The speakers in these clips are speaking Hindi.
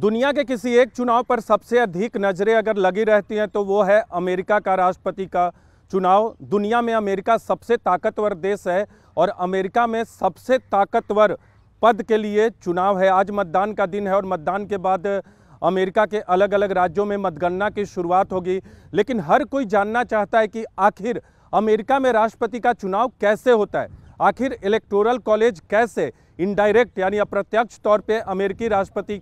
दुनिया के किसी एक चुनाव पर सबसे अधिक नज़रें अगर लगी रहती हैं तो वो है अमेरिका का राष्ट्रपति का चुनाव दुनिया में अमेरिका सबसे ताकतवर देश है और अमेरिका में सबसे ताकतवर पद के लिए चुनाव है आज मतदान का दिन है और मतदान के बाद अमेरिका के अलग अलग राज्यों में मतगणना की शुरुआत होगी लेकिन हर कोई जानना चाहता है कि आखिर अमेरिका में राष्ट्रपति का चुनाव कैसे होता है आखिर इलेक्टोरल कॉलेज कैसे इनडायरेक्ट यानी अप्रत्यक्ष तौर पे अमेरिकी राष्ट्रपति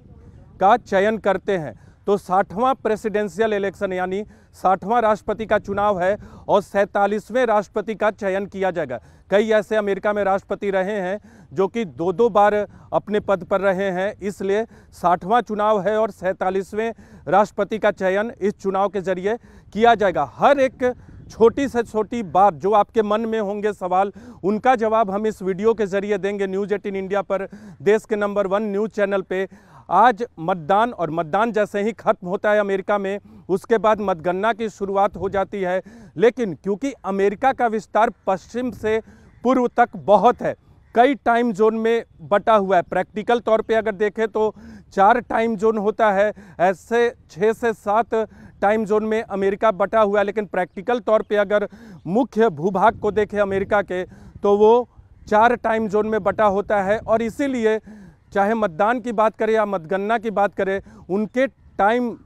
का चयन करते हैं तो साठवां प्रेसिडेंशियल इलेक्शन यानी साठवां राष्ट्रपति का चुनाव है और सैंतालीसवें राष्ट्रपति का चयन किया जाएगा कई ऐसे अमेरिका में राष्ट्रपति रहे हैं जो कि दो दो बार अपने पद पर रहे हैं इसलिए साठवां चुनाव है और सैंतालीसवें राष्ट्रपति का चयन इस चुनाव के जरिए किया जाएगा हर एक छोटी से छोटी बात जो आपके मन में होंगे सवाल उनका जवाब हम इस वीडियो के जरिए देंगे न्यूज़ एटीन इंडिया पर देश के नंबर वन न्यूज़ चैनल पे आज मतदान और मतदान जैसे ही खत्म होता है अमेरिका में उसके बाद मतगणना की शुरुआत हो जाती है लेकिन क्योंकि अमेरिका का विस्तार पश्चिम से पूर्व तक बहुत है कई टाइम जोन में बटा हुआ है प्रैक्टिकल तौर पे अगर देखें तो चार टाइम जोन होता है ऐसे छः से सात टाइम जोन में अमेरिका बटा हुआ है लेकिन प्रैक्टिकल तौर पे अगर मुख्य भूभाग को देखें अमेरिका के तो वो चार टाइम जोन में बटा होता है और इसीलिए चाहे मतदान की बात करें या मतगणना की बात करें उनके टाइम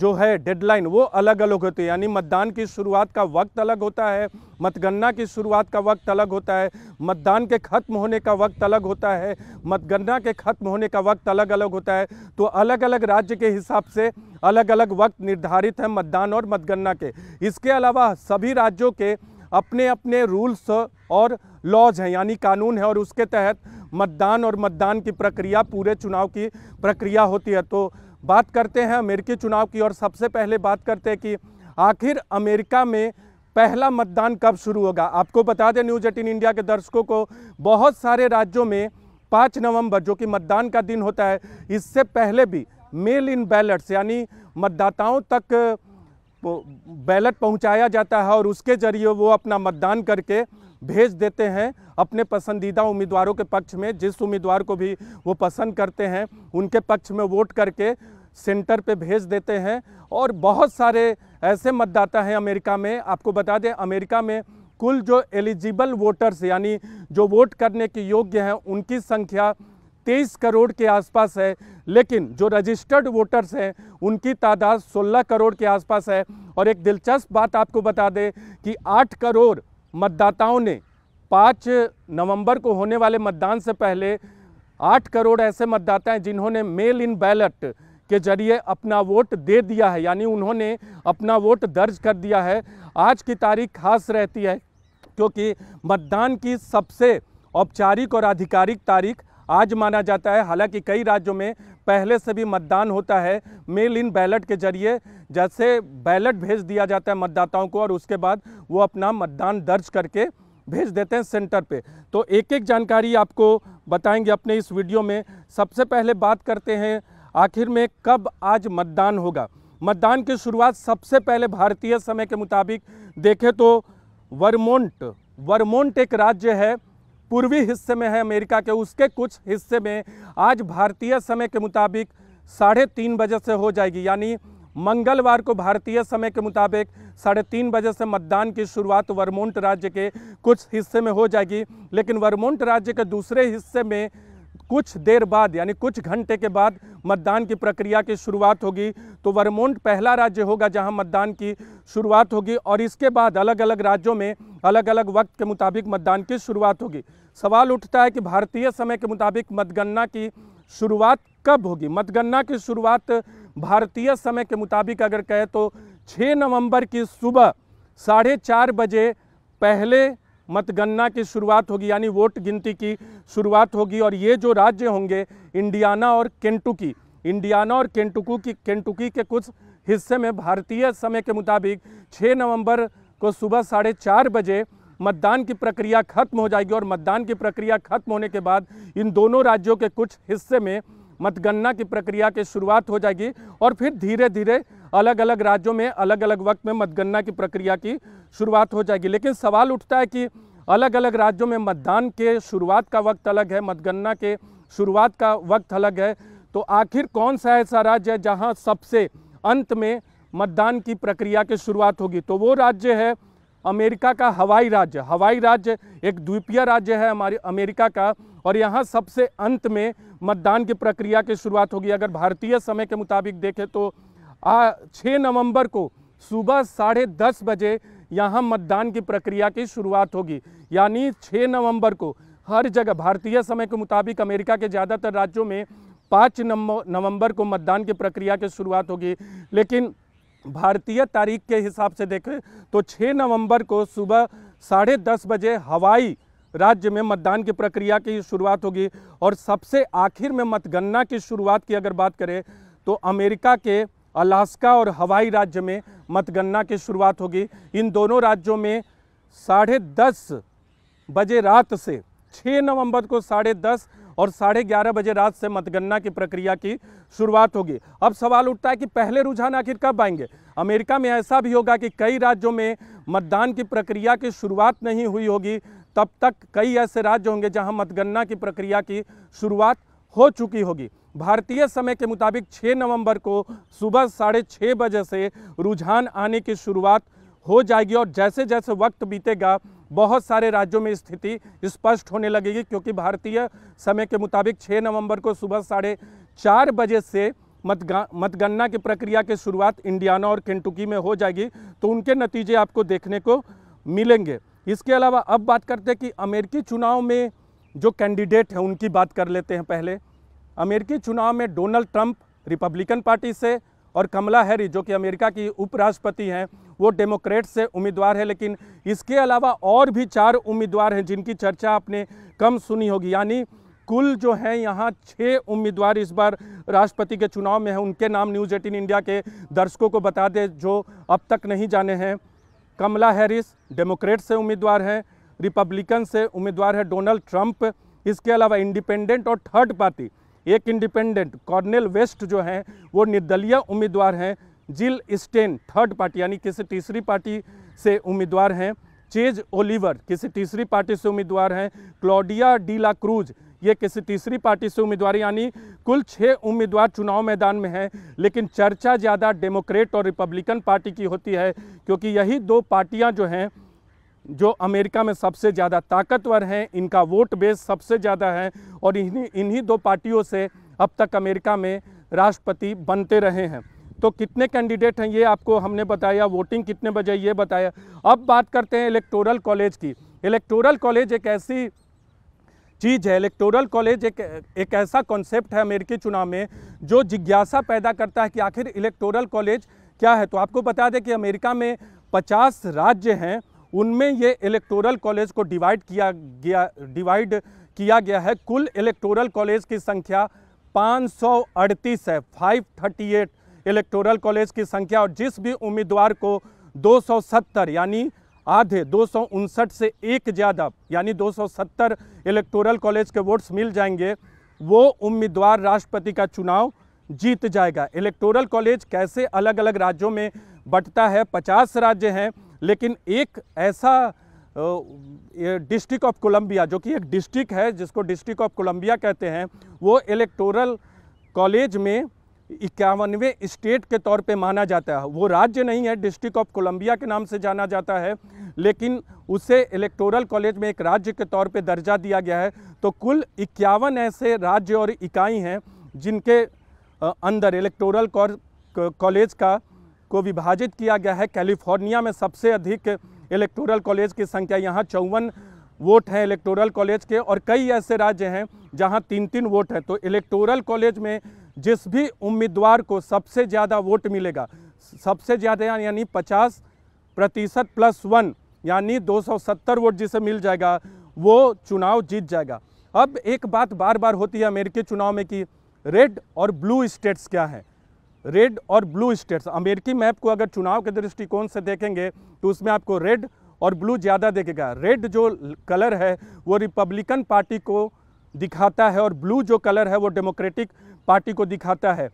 जो है डेडलाइन वो अलग अलग होती है यानी मतदान की शुरुआत का वक्त अलग होता है मतगणना की शुरुआत का वक्त अलग होता है मतदान के ख़त्म होने का वक्त अलग होता है मतगणना के ख़त्म होने का वक्त अलग अलग होता है तो अलग अलग राज्य के हिसाब से अलग अलग वक्त निर्धारित है मतदान और मतगणना के इसके अलावा सभी राज्यों के अपने अपने रूल्स और लॉज हैं यानी कानून है और उसके तहत मतदान और मतदान की प्रक्रिया पूरे चुनाव की प्रक्रिया होती है तो बात करते हैं अमेरिकी चुनाव की और सबसे पहले बात करते हैं कि आखिर अमेरिका में पहला मतदान कब शुरू होगा आपको बता दें न्यूज एटीन इंडिया के दर्शकों को बहुत सारे राज्यों में पाँच नवंबर जो कि मतदान का दिन होता है इससे पहले भी मेल इन बैलेट्स यानी मतदाताओं तक बैलेट पहुंचाया जाता है और उसके जरिए वो अपना मतदान करके भेज देते हैं अपने पसंदीदा उम्मीदवारों के पक्ष में जिस उम्मीदवार को भी वो पसंद करते हैं उनके पक्ष में वोट करके सेंटर पे भेज देते हैं और बहुत सारे ऐसे मतदाता हैं अमेरिका में आपको बता दें अमेरिका में कुल जो एलिजिबल वोटर्स यानी जो वोट करने के योग्य हैं उनकी संख्या तेईस करोड़ के आसपास है लेकिन जो रजिस्टर्ड वोटर्स हैं उनकी तादाद सोलह करोड़ के आसपास है और एक दिलचस्प बात आपको बता दें कि आठ करोड़ मतदाताओं ने पाँच नवंबर को होने वाले मतदान से पहले आठ करोड़ ऐसे मतदाता हैं जिन्होंने मेल इन बैलेट के जरिए अपना वोट दे दिया है यानी उन्होंने अपना वोट दर्ज कर दिया है आज की तारीख खास रहती है क्योंकि मतदान की सबसे औपचारिक और आधिकारिक तारीख आज माना जाता है हालांकि कई राज्यों में पहले से भी मतदान होता है मेल इन बैलेट के जरिए जैसे बैलेट भेज दिया जाता है मतदाताओं को और उसके बाद वो अपना मतदान दर्ज करके भेज देते हैं सेंटर पे तो एक एक जानकारी आपको बताएंगे अपने इस वीडियो में सबसे पहले बात करते हैं आखिर में कब आज मतदान होगा मतदान की शुरुआत सबसे पहले भारतीय समय के मुताबिक देखें तो वर्मोंट वर्मोंट एक राज्य है पूर्वी हिस्से में है अमेरिका के उसके कुछ हिस्से में आज भारतीय समय के मुताबिक साढ़े तीन बजे से हो जाएगी यानी मंगलवार को भारतीय समय के मुताबिक साढ़े तीन बजे से मतदान की शुरुआत वर्मोंट राज्य के कुछ हिस्से में हो जाएगी लेकिन वर्मोंट राज्य के दूसरे हिस्से में कुछ देर बाद यानी कुछ घंटे के बाद मतदान की प्रक्रिया की शुरुआत होगी तो वर्मोंट पहला राज्य होगा जहां मतदान की शुरुआत होगी और इसके बाद अलग अलग राज्यों में अलग अलग वक्त के मुताबिक मतदान की शुरुआत होगी सवाल उठता है कि भारतीय समय के मुताबिक मतगणना की शुरुआत कब होगी मतगणना की शुरुआत भारतीय समय के मुताबिक अगर कहें तो 6 नवंबर की सुबह साढ़े चार बजे पहले मतगणना की शुरुआत होगी यानी वोट गिनती की शुरुआत होगी और ये जो राज्य होंगे इंडियाना और केंटुकी इंडियाना और केंटुकू की केंटुकी के कुछ हिस्से में भारतीय समय के मुताबिक 6 नवंबर को सुबह साढ़े चार बजे मतदान की प्रक्रिया खत्म हो जाएगी और मतदान की प्रक्रिया खत्म होने के बाद इन दोनों राज्यों के कुछ हिस्से में मतगणना की प्रक्रिया की शुरुआत हो जाएगी और फिर धीरे धीरे अलग अलग राज्यों में अलग अलग वक्त में मतगणना की प्रक्रिया की शुरुआत हो जाएगी लेकिन सवाल उठता है कि अलग अलग राज्यों में मतदान के शुरुआत का वक्त अलग है मतगणना के शुरुआत का वक्त अलग है तो आखिर कौन सा ऐसा राज्य है जहाँ सबसे अंत में मतदान की प्रक्रिया की शुरुआत होगी तो वो राज्य है अमेरिका का हवाई राज्य हवाई राज्य एक द्वीपीय राज्य है हमारे अमेरिका का और यहाँ सबसे अंत में मतदान की प्रक्रिया की शुरुआत होगी अगर भारतीय समय के मुताबिक देखें तो छः नवंबर को सुबह साढ़े दस बजे यहाँ मतदान की प्रक्रिया की शुरुआत होगी यानी 6 नवंबर को हर जगह भारतीय समय के मुताबिक अमेरिका के ज़्यादातर राज्यों में पाँच नवंबर को मतदान की प्रक्रिया की शुरुआत होगी लेकिन भारतीय तारीख के हिसाब से देखें तो 6 नवंबर को सुबह साढ़े दस बजे हवाई राज्य में मतदान की प्रक्रिया की शुरुआत होगी और सबसे आखिर में मतगणना की शुरुआत की अगर बात करें तो अमेरिका के अलास्का और हवाई राज्य में मतगणना की शुरुआत होगी इन दोनों राज्यों में साढ़े दस बजे रात से 6 नवंबर को साढ़े दस और साढ़े ग्यारह बजे रात से मतगणना की प्रक्रिया की शुरुआत होगी अब सवाल उठता है कि पहले रुझान आखिर कब आएंगे अमेरिका में ऐसा भी होगा कि कई राज्यों में मतदान की प्रक्रिया की शुरुआत नहीं हुई होगी तब तक कई ऐसे राज्य होंगे जहां मतगणना की प्रक्रिया की शुरुआत हो चुकी होगी भारतीय समय के मुताबिक 6 नवंबर को सुबह साढ़े छः बजे से रुझान आने की शुरुआत हो जाएगी और जैसे जैसे वक्त बीतेगा बहुत सारे राज्यों में स्थिति स्पष्ट होने लगेगी क्योंकि भारतीय समय के मुताबिक 6 नवंबर को सुबह साढ़े चार बजे से मतगा मतगणना की प्रक्रिया की शुरुआत इंडियाना और केंटुकी में हो जाएगी तो उनके नतीजे आपको देखने को मिलेंगे इसके अलावा अब बात करते हैं कि अमेरिकी चुनाव में जो कैंडिडेट हैं उनकी बात कर लेते हैं पहले अमेरिकी चुनाव में डोनाल्ड ट्रंप रिपब्लिकन पार्टी से और कमला हैरी जो कि अमेरिका की उपराष्ट्रपति हैं वो डेमोक्रेट से उम्मीदवार है लेकिन इसके अलावा और भी चार उम्मीदवार हैं जिनकी चर्चा आपने कम सुनी होगी यानी कुल जो हैं यहाँ छः उम्मीदवार इस बार राष्ट्रपति के चुनाव में हैं उनके नाम न्यूज़ एटीन इंडिया के दर्शकों को बता दें जो अब तक नहीं जाने हैं कमला हैरिस डेमोक्रेट से उम्मीदवार हैं रिपब्लिकन से उम्मीदवार है डोनाल्ड ट्रंप इसके अलावा इंडिपेंडेंट और थर्ड पार्टी एक इंडिपेंडेंट कॉर्नेल वेस्ट जो हैं वो निर्दलीय उम्मीदवार हैं जिल स्टेन थर्ड पार्टी यानी किसी तीसरी पार्टी से उम्मीदवार हैं चेज ओलिवर किसी तीसरी पार्टी से उम्मीदवार हैं क्लोडिया डीला क्रूज ये किसी तीसरी पार्टी से उम्मीदवार यानी कुल छः उम्मीदवार चुनाव मैदान में हैं लेकिन चर्चा ज़्यादा डेमोक्रेट और रिपब्लिकन पार्टी की होती है क्योंकि यही दो पार्टियाँ जो हैं जो अमेरिका में सबसे ज़्यादा ताकतवर हैं इनका वोट बेस सबसे ज़्यादा है और इन्हीं इन्हीं दो पार्टियों से अब तक अमेरिका में राष्ट्रपति बनते रहे हैं तो कितने कैंडिडेट हैं ये आपको हमने बताया वोटिंग कितने बजे ये बताया अब बात करते हैं इलेक्टोरल कॉलेज की इलेक्टोरल कॉलेज एक ऐसी चीज़ है इलेक्टोरल कॉलेज एक एक ऐसा कॉन्सेप्ट है अमेरिकी चुनाव में जो जिज्ञासा पैदा करता है कि आखिर इलेक्टोरल कॉलेज क्या है तो आपको बता दें कि अमेरिका में 50 राज्य हैं उनमें ये इलेक्टोरल कॉलेज को डिवाइड किया गया डिवाइड किया गया है कुल इलेक्टोरल कॉलेज की संख्या पाँच है फाइव इलेक्टोरल कॉलेज की संख्या और जिस भी उम्मीदवार को 270 यानी आधे दो से एक ज़्यादा यानी 270 इलेक्टोरल कॉलेज के वोट्स मिल जाएंगे वो उम्मीदवार राष्ट्रपति का चुनाव जीत जाएगा इलेक्टोरल कॉलेज कैसे अलग अलग राज्यों में बंटता है 50 राज्य हैं लेकिन एक ऐसा डिस्ट्रिक्ट ऑफ कोलंबिया जो कि एक डिस्ट्रिक्ट है जिसको डिस्ट्रिक्ट ऑफ कोलंबिया कहते हैं वो इलेक्टोरल कॉलेज में इक्यावनवे स्टेट के तौर पे माना जाता है वो राज्य नहीं है डिस्ट्रिक्ट ऑफ कोलंबिया के नाम से जाना जाता है लेकिन उसे इलेक्टोरल कॉलेज में एक राज्य के तौर पे दर्जा दिया गया है तो कुल इक्यावन ऐसे राज्य और इकाई हैं जिनके अंदर इलेक्टोरल कॉलेज का को विभाजित किया गया है कैलिफोर्निया में सबसे अधिक इलेक्टोरल कॉलेज की संख्या यहाँ चौवन वोट हैं इलेक्टोरल कॉलेज के और कई ऐसे राज्य हैं जहाँ तीन तीन वोट हैं तो इलेक्टोरल कॉलेज में जिस भी उम्मीदवार को सबसे ज़्यादा वोट मिलेगा सबसे ज़्यादा यानी पचास प्रतिशत प्लस वन यानी 270 वोट जिसे मिल जाएगा वो चुनाव जीत जाएगा अब एक बात बार बार होती है अमेरिकी चुनाव में कि रेड और ब्लू स्टेट्स क्या है रेड और ब्लू स्टेट्स अमेरिकी मैप को अगर चुनाव के दृष्टिकोण से देखेंगे तो उसमें आपको रेड और ब्लू ज़्यादा देखेगा रेड जो कलर है वो रिपब्लिकन पार्टी को दिखाता है और ब्लू जो कलर है वो डेमोक्रेटिक पार्टी को दिखाता है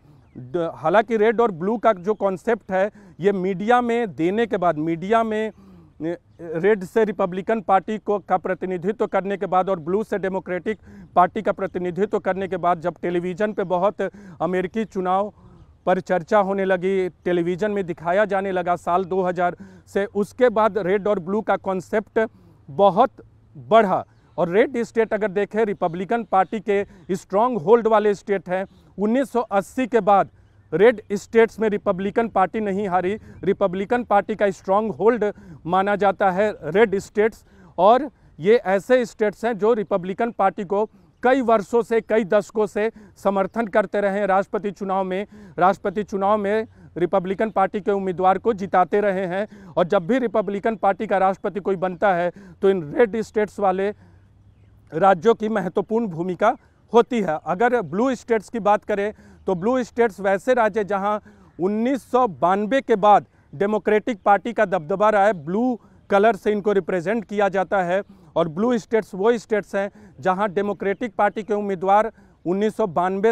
हालांकि रेड और ब्लू का जो कॉन्सेप्ट है ये मीडिया में देने के बाद मीडिया में रेड से रिपब्लिकन पार्टी को का प्रतिनिधित्व करने के बाद और ब्लू से डेमोक्रेटिक पार्टी का प्रतिनिधित्व करने के बाद जब टेलीविज़न पे बहुत अमेरिकी चुनाव पर चर्चा होने लगी टेलीविज़न में दिखाया जाने लगा साल 2000 से उसके बाद रेड और ब्लू का कॉन्सेप्ट बहुत बढ़ा और रेड स्टेट अगर देखें रिपब्लिकन पार्टी के स्ट्रॉन्ग होल्ड वाले स्टेट हैं 1980 के बाद रेड स्टेट्स में रिपब्लिकन पार्टी नहीं हारी रिपब्लिकन पार्टी का स्ट्रॉन्ग होल्ड माना जाता है रेड स्टेट्स और ये ऐसे स्टेट्स हैं जो रिपब्लिकन पार्टी को कई वर्षों से कई दशकों से समर्थन करते रहे राष्ट्रपति चुनाव में राष्ट्रपति चुनाव में रिपब्लिकन पार्टी के उम्मीदवार को जिताते रहे हैं और जब भी रिपब्लिकन पार्टी का राष्ट्रपति कोई बनता है तो इन रेड स्टेट्स वाले राज्यों की महत्वपूर्ण भूमिका होती है अगर ब्लू स्टेट्स की बात करें तो ब्लू स्टेट्स वैसे राज्य जहां उन्नीस के बाद डेमोक्रेटिक पार्टी का दबदबा रहा है ब्लू कलर से इनको रिप्रेजेंट किया जाता है और ब्लू स्टेट्स वो स्टेट्स हैं जहां डेमोक्रेटिक पार्टी के उम्मीदवार उन्नीस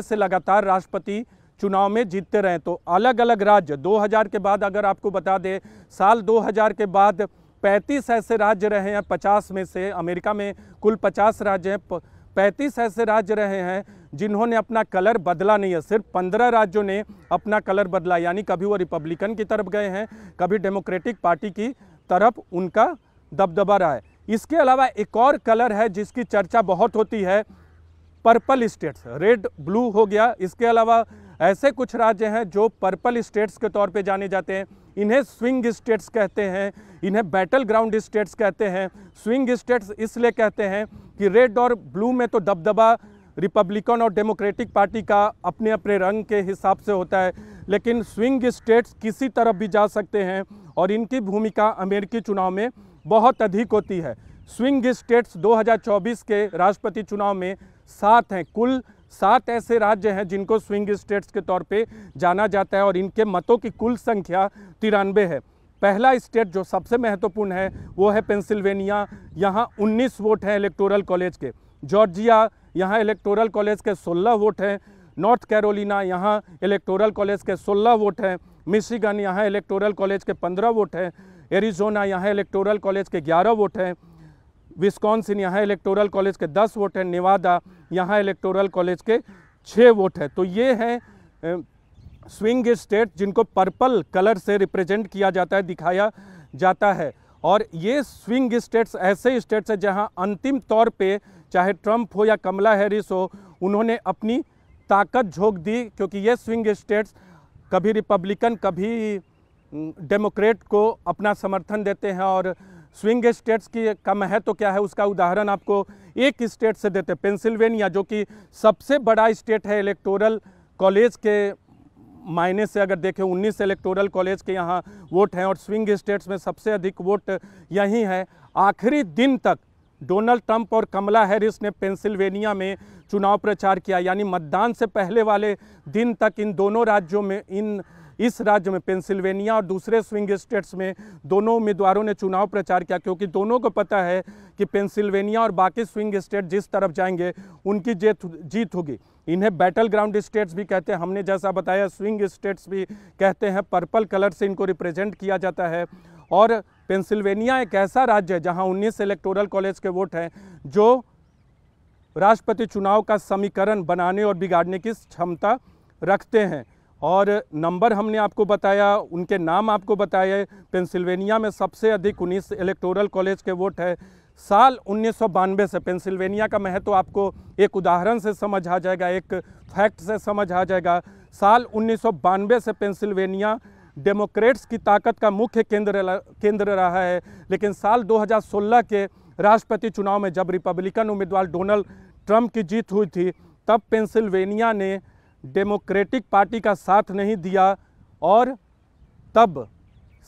से लगातार राष्ट्रपति चुनाव में जीतते रहे तो अलग अलग राज्य दो के बाद अगर आपको बता दें साल दो के बाद पैंतीस ऐसे राज्य रहे हैं पचास में से अमेरिका में कुल पचास राज्य हैं पैंतीस ऐसे राज्य रहे हैं जिन्होंने अपना कलर बदला नहीं है सिर्फ पंद्रह राज्यों ने अपना कलर बदला यानी कभी वो रिपब्लिकन की तरफ गए हैं कभी डेमोक्रेटिक पार्टी की तरफ उनका दबदबा रहा है इसके अलावा एक और कलर है जिसकी चर्चा बहुत होती है पर्पल स्टेट्स रेड ब्लू हो गया इसके अलावा ऐसे कुछ राज्य हैं जो पर्पल स्टेट्स के तौर पे जाने जाते हैं इन्हें स्विंग स्टेट्स कहते हैं इन्हें बैटल ग्राउंड स्टेट्स कहते हैं स्विंग स्टेट्स इसलिए कहते हैं कि रेड और ब्लू में तो दबदबा रिपब्लिकन और डेमोक्रेटिक पार्टी का अपने अपने रंग के हिसाब से होता है लेकिन स्विंग स्टेट्स किसी तरफ भी जा सकते हैं और इनकी भूमिका अमेरिकी चुनाव में बहुत अधिक होती है स्विंग स्टेट्स 2024 के राष्ट्रपति चुनाव में सात हैं कुल सात ऐसे राज्य हैं जिनको स्विंग स्टेट्स के तौर पे जाना जाता है और इनके मतों की कुल संख्या तिरानवे है पहला स्टेट जो सबसे महत्वपूर्ण है वो है पेंसिल्वेनिया यहाँ उन्नीस वोट हैं इलेक्टोरल कॉलेज के जॉर्जिया यहाँ इलेक्टोरल कॉलेज के सोलह वोट हैं नॉर्थ कैरोलिना यहाँ इलेक्टोरल कॉलेज के सोलह वोट हैं मिशिगन यहाँ इलेक्टोरल कॉलेज के पंद्रह वोट हैं एरिजोना यहाँ इलेक्टोरल कॉलेज के ग्यारह वोट हैं विस्कॉन्सिन यहाँ इलेक्टोरल कॉलेज के दस वोट हैं निवादा यहाँ इलेक्टोरल कॉलेज के छः वोट है तो ये हैं स्विंग स्टेट जिनको पर्पल कलर से रिप्रेजेंट किया जाता है दिखाया जाता है और ये स्विंग स्टेट्स ऐसे स्टेट्स हैं जहां अंतिम तौर पे चाहे ट्रंप हो या कमला हैरिस हो उन्होंने अपनी ताकत झोंक दी क्योंकि ये स्विंग स्टेट्स कभी रिपब्लिकन कभी डेमोक्रेट को अपना समर्थन देते हैं और स्विंग स्टेट्स की का महत्व तो क्या है उसका उदाहरण आपको एक स्टेट से देते पेंसिल्वेनिया जो कि सबसे बड़ा स्टेट है इलेक्टोरल कॉलेज के मायने से अगर देखें 19 इलेक्टोरल कॉलेज के यहाँ वोट हैं और स्विंग स्टेट्स में सबसे अधिक वोट यही है आखिरी दिन तक डोनाल्ड ट्रंप और कमला हैरिस ने पेंसिल्वेनिया में चुनाव प्रचार किया यानी मतदान से पहले वाले दिन तक इन दोनों राज्यों में इन इस राज्य में पेंसिल्वेनिया और दूसरे स्विंग स्टेट्स में दोनों उम्मीदवारों ने चुनाव प्रचार किया क्योंकि दोनों को पता है कि पेंसिल्वेनिया और बाकी स्विंग स्टेट जिस तरफ जाएंगे उनकी जीत जीत होगी इन्हें बैटल ग्राउंड स्टेट्स भी कहते हैं हमने जैसा बताया स्विंग स्टेट्स भी कहते हैं पर्पल कलर से इनको रिप्रेजेंट किया जाता है और पेंसिल्वेनिया एक ऐसा राज्य है जहां उन्नीस इलेक्टोरल कॉलेज के वोट हैं जो राष्ट्रपति चुनाव का समीकरण बनाने और बिगाड़ने की क्षमता रखते हैं और नंबर हमने आपको बताया उनके नाम आपको बताए पेंसिल्वेनिया में सबसे अधिक उन्नीस इलेक्टोरल कॉलेज के वोट है साल उन्नीस से पेंसिल्वेनिया का महत्व तो आपको एक उदाहरण से समझ आ जाएगा एक फैक्ट से समझ आ जाएगा साल उन्नीस से पेंसिल्वेनिया डेमोक्रेट्स की ताकत का मुख्य केंद्र केंद्र रहा है लेकिन साल 2016 के राष्ट्रपति चुनाव में जब रिपब्लिकन उम्मीदवार डोनाल्ड ट्रंप की जीत हुई थी तब पेंसिल्वेनिया ने डेमोक्रेटिक पार्टी का साथ नहीं दिया और तब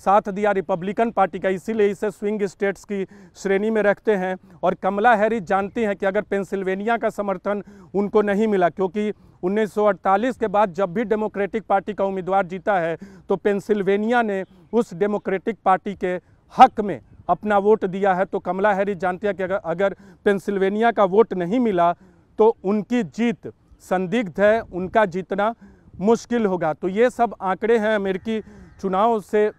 साथ दिया रिपब्लिकन पार्टी का इसीलिए इसे स्विंग स्टेट्स की श्रेणी में रखते हैं और कमला हैरिस जानती हैं कि अगर पेंसिल्वेनिया का समर्थन उनको नहीं मिला क्योंकि 1948 के बाद जब भी डेमोक्रेटिक पार्टी का उम्मीदवार जीता है तो पेंसिल्वेनिया ने उस डेमोक्रेटिक पार्टी के हक में अपना वोट दिया है तो कमला हैरिस जानती है कि अगर पेंसिल्वेनिया का वोट नहीं मिला तो उनकी जीत संदिग्ध है उनका जीतना मुश्किल होगा तो ये सब आंकड़े हैं अमेरिकी चुनाव से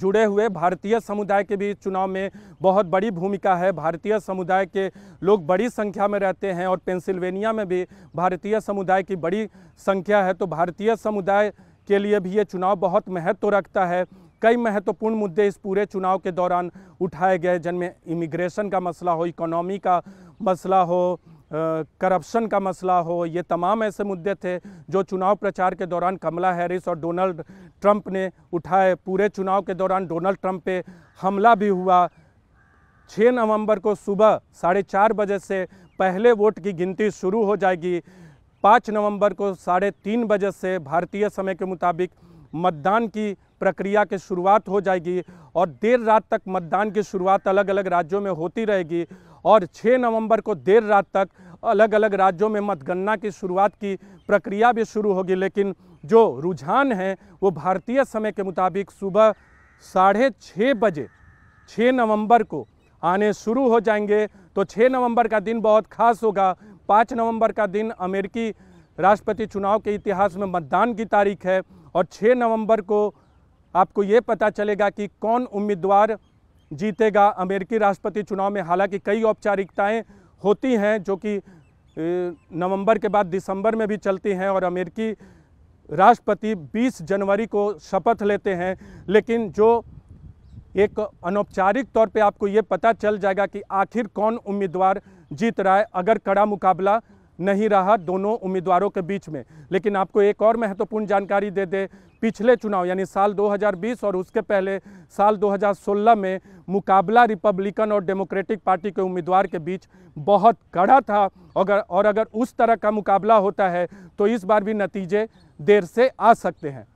जुड़े हुए भारतीय समुदाय के भी चुनाव में बहुत बड़ी भूमिका है भारतीय समुदाय के लोग बड़ी संख्या में रहते हैं और पेंसिल्वेनिया में भी भारतीय समुदाय की बड़ी संख्या है तो भारतीय समुदाय के लिए भी ये चुनाव बहुत महत्व रखता है कई महत्वपूर्ण मुद्दे इस पूरे चुनाव के दौरान उठाए गए जिनमें इमिग्रेशन का मसला हो इकोनॉमी का मसला हो करप्शन का मसला हो ये तमाम ऐसे मुद्दे थे जो चुनाव प्रचार के दौरान कमला हैरिस और डोनाल्ड ट्रंप ने उठाए पूरे चुनाव के दौरान डोनाल्ड ट्रंप पे हमला भी हुआ 6 नवंबर को सुबह साढ़े चार बजे से पहले वोट की गिनती शुरू हो जाएगी पाँच नवंबर को साढ़े तीन बजे से भारतीय समय के मुताबिक मतदान की प्रक्रिया की शुरुआत हो जाएगी और देर रात तक मतदान की शुरुआत अलग अलग राज्यों में होती रहेगी और 6 नवंबर को देर रात तक अलग अलग राज्यों में मतगणना की शुरुआत की प्रक्रिया भी शुरू होगी लेकिन जो रुझान है वो भारतीय समय के मुताबिक सुबह साढ़े छः बजे 6 नवंबर को आने शुरू हो जाएंगे तो 6 नवंबर का दिन बहुत खास होगा 5 नवंबर का दिन अमेरिकी राष्ट्रपति चुनाव के इतिहास में मतदान की तारीख है और 6 नवंबर को आपको ये पता चलेगा कि कौन उम्मीदवार जीतेगा अमेरिकी राष्ट्रपति चुनाव में हालांकि कई औपचारिकताएं होती हैं जो कि नवंबर के बाद दिसंबर में भी चलती हैं और अमेरिकी राष्ट्रपति 20 जनवरी को शपथ लेते हैं लेकिन जो एक अनौपचारिक तौर पे आपको ये पता चल जाएगा कि आखिर कौन उम्मीदवार जीत रहा है अगर कड़ा मुकाबला नहीं रहा दोनों उम्मीदवारों के बीच में लेकिन आपको एक और महत्वपूर्ण जानकारी दे दें पिछले चुनाव यानी साल 2020 और उसके पहले साल 2016 में मुकाबला रिपब्लिकन और डेमोक्रेटिक पार्टी के उम्मीदवार के बीच बहुत कड़ा था अगर और अगर उस तरह का मुकाबला होता है तो इस बार भी नतीजे देर से आ सकते हैं